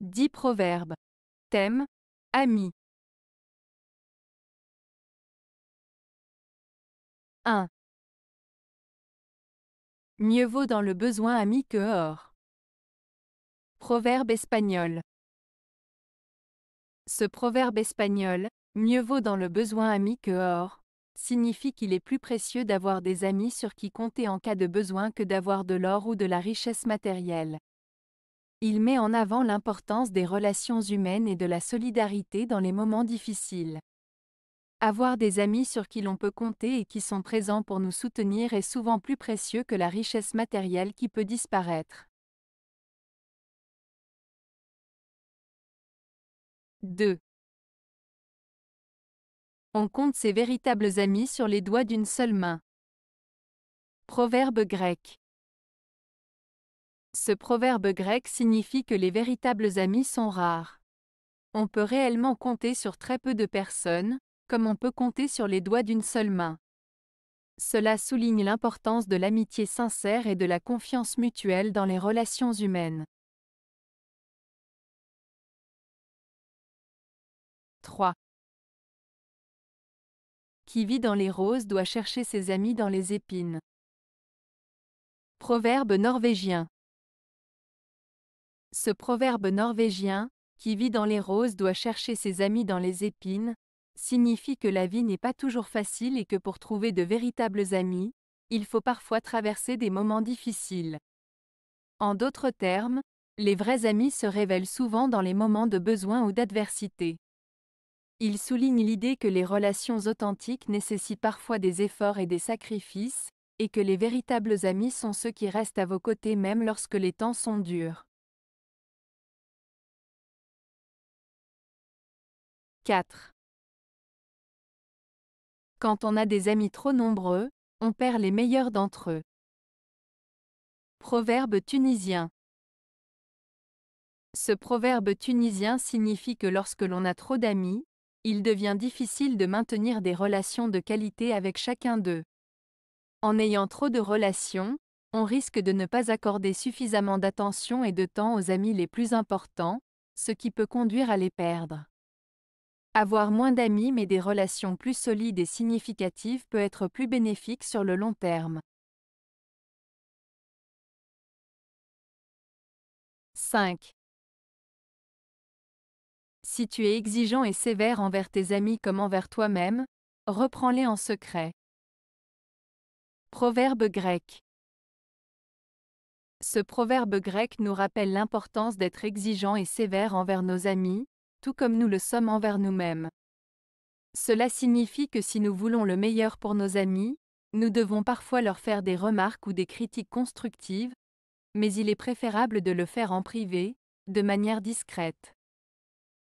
10 proverbes. Thème Amis. 1. Mieux vaut dans le besoin ami que or Proverbe espagnol. Ce proverbe espagnol, mieux vaut dans le besoin ami que or, signifie qu'il est plus précieux d'avoir des amis sur qui compter en cas de besoin que d'avoir de l'or ou de la richesse matérielle. Il met en avant l'importance des relations humaines et de la solidarité dans les moments difficiles. Avoir des amis sur qui l'on peut compter et qui sont présents pour nous soutenir est souvent plus précieux que la richesse matérielle qui peut disparaître. 2. On compte ses véritables amis sur les doigts d'une seule main. Proverbe grec. Ce proverbe grec signifie que les véritables amis sont rares. On peut réellement compter sur très peu de personnes, comme on peut compter sur les doigts d'une seule main. Cela souligne l'importance de l'amitié sincère et de la confiance mutuelle dans les relations humaines. 3. Qui vit dans les roses doit chercher ses amis dans les épines. Proverbe norvégien. Ce proverbe norvégien, qui vit dans les roses doit chercher ses amis dans les épines, signifie que la vie n'est pas toujours facile et que pour trouver de véritables amis, il faut parfois traverser des moments difficiles. En d'autres termes, les vrais amis se révèlent souvent dans les moments de besoin ou d'adversité. Il souligne l'idée que les relations authentiques nécessitent parfois des efforts et des sacrifices, et que les véritables amis sont ceux qui restent à vos côtés même lorsque les temps sont durs. 4. Quand on a des amis trop nombreux, on perd les meilleurs d'entre eux. Proverbe tunisien. Ce proverbe tunisien signifie que lorsque l'on a trop d'amis, il devient difficile de maintenir des relations de qualité avec chacun d'eux. En ayant trop de relations, on risque de ne pas accorder suffisamment d'attention et de temps aux amis les plus importants, ce qui peut conduire à les perdre. Avoir moins d'amis mais des relations plus solides et significatives peut être plus bénéfique sur le long terme. 5. Si tu es exigeant et sévère envers tes amis comme envers toi-même, reprends-les en secret. Proverbe grec. Ce proverbe grec nous rappelle l'importance d'être exigeant et sévère envers nos amis, tout comme nous le sommes envers nous-mêmes. Cela signifie que si nous voulons le meilleur pour nos amis, nous devons parfois leur faire des remarques ou des critiques constructives, mais il est préférable de le faire en privé, de manière discrète.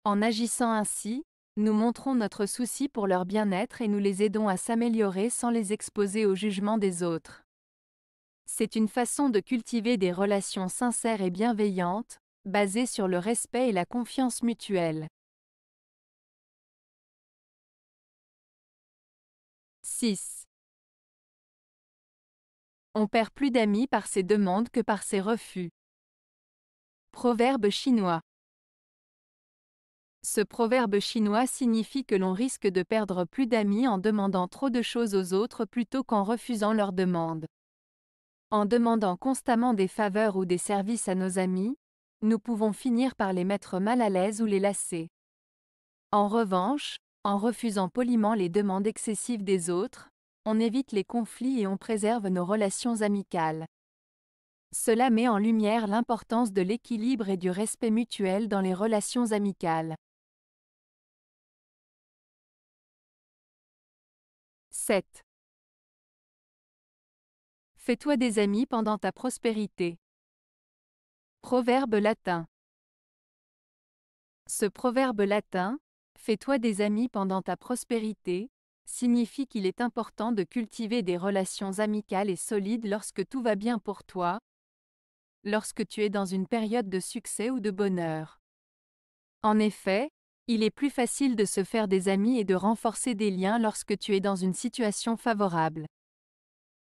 En agissant ainsi, nous montrons notre souci pour leur bien-être et nous les aidons à s'améliorer sans les exposer au jugement des autres. C'est une façon de cultiver des relations sincères et bienveillantes, Basé sur le respect et la confiance mutuelle. 6. On perd plus d'amis par ses demandes que par ses refus. Proverbe chinois. Ce proverbe chinois signifie que l'on risque de perdre plus d'amis en demandant trop de choses aux autres plutôt qu'en refusant leurs demandes. En demandant constamment des faveurs ou des services à nos amis, nous pouvons finir par les mettre mal à l'aise ou les lasser. En revanche, en refusant poliment les demandes excessives des autres, on évite les conflits et on préserve nos relations amicales. Cela met en lumière l'importance de l'équilibre et du respect mutuel dans les relations amicales. 7. Fais-toi des amis pendant ta prospérité. Proverbe latin. Ce proverbe latin, Fais-toi des amis pendant ta prospérité, signifie qu'il est important de cultiver des relations amicales et solides lorsque tout va bien pour toi, lorsque tu es dans une période de succès ou de bonheur. En effet, il est plus facile de se faire des amis et de renforcer des liens lorsque tu es dans une situation favorable.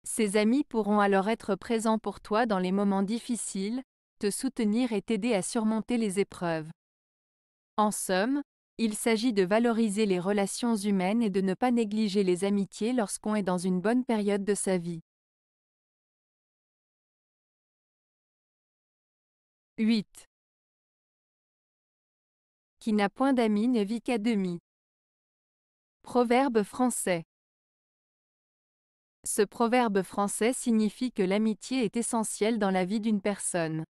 Ces amis pourront alors être présents pour toi dans les moments difficiles, soutenir et t'aider à surmonter les épreuves. En somme, il s'agit de valoriser les relations humaines et de ne pas négliger les amitiés lorsqu'on est dans une bonne période de sa vie. 8. Qui n'a point d'amis ne vit qu'à demi. Proverbe français. Ce proverbe français signifie que l'amitié est essentielle dans la vie d'une personne.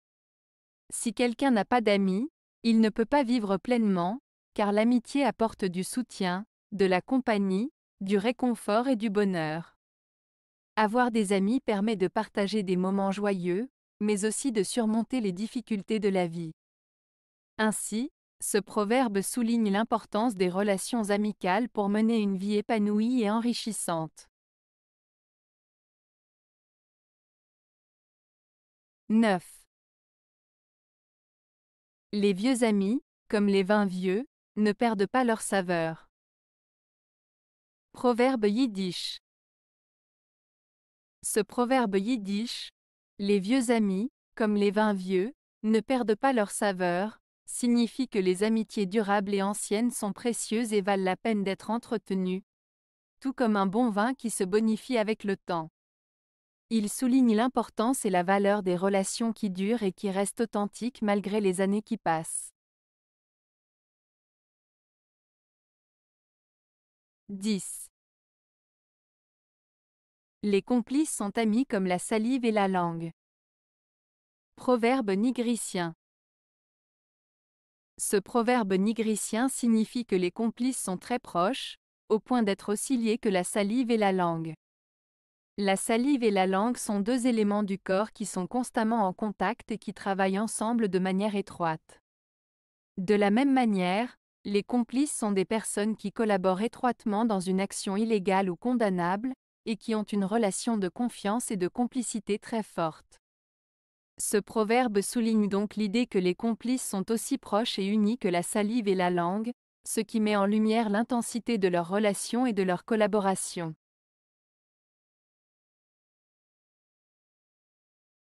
Si quelqu'un n'a pas d'amis, il ne peut pas vivre pleinement, car l'amitié apporte du soutien, de la compagnie, du réconfort et du bonheur. Avoir des amis permet de partager des moments joyeux, mais aussi de surmonter les difficultés de la vie. Ainsi, ce proverbe souligne l'importance des relations amicales pour mener une vie épanouie et enrichissante. 9. Les vieux amis, comme les vins vieux, ne perdent pas leur saveur. Proverbe yiddish. Ce proverbe yiddish, les vieux amis, comme les vins vieux, ne perdent pas leur saveur, signifie que les amitiés durables et anciennes sont précieuses et valent la peine d'être entretenues, tout comme un bon vin qui se bonifie avec le temps. Il souligne l'importance et la valeur des relations qui durent et qui restent authentiques malgré les années qui passent. 10. Les complices sont amis comme la salive et la langue. Proverbe nigricien. Ce proverbe nigricien signifie que les complices sont très proches, au point d'être aussi liés que la salive et la langue. La salive et la langue sont deux éléments du corps qui sont constamment en contact et qui travaillent ensemble de manière étroite. De la même manière, les complices sont des personnes qui collaborent étroitement dans une action illégale ou condamnable, et qui ont une relation de confiance et de complicité très forte. Ce proverbe souligne donc l'idée que les complices sont aussi proches et unis que la salive et la langue, ce qui met en lumière l'intensité de leur relation et de leur collaboration.